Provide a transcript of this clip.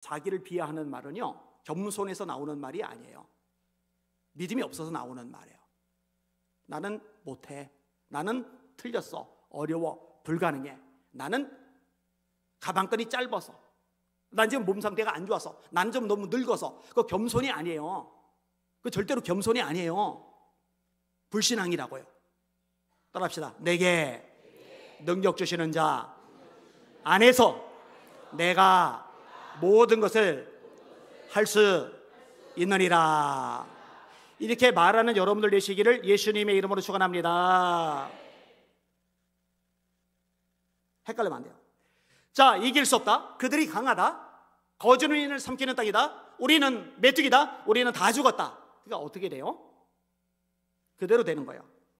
자기를 비하하는 말은요, 겸손에서 나오는 말이 아니에요. 믿음이 없어서 나오는 말이에요. 나는 못해. 나는 틀렸어. 어려워. 불가능해. 나는 가방끈이 짧아서. 난 지금 몸 상태가 안 좋아서. 난 좀 너무 늙어서. 그 겸손이 아니에요. 그 절대로 겸손이 아니에요. 불신앙이라고요. 따라합시다. 내게 능력 주시는 자 안에서 내가 모든 것을 할 수 있느니라. 이렇게 말하는 여러분들 되시기를 예수님의 이름으로 축원합니다. 헷갈리면 안 돼요. 자, 이길 수 없다. 그들이 강하다. 거주민을 삼키는 땅이다. 우리는 메뚜기다. 우리는 다 죽었다. 그러니까 어떻게 돼요? 그대로 되는 거예요.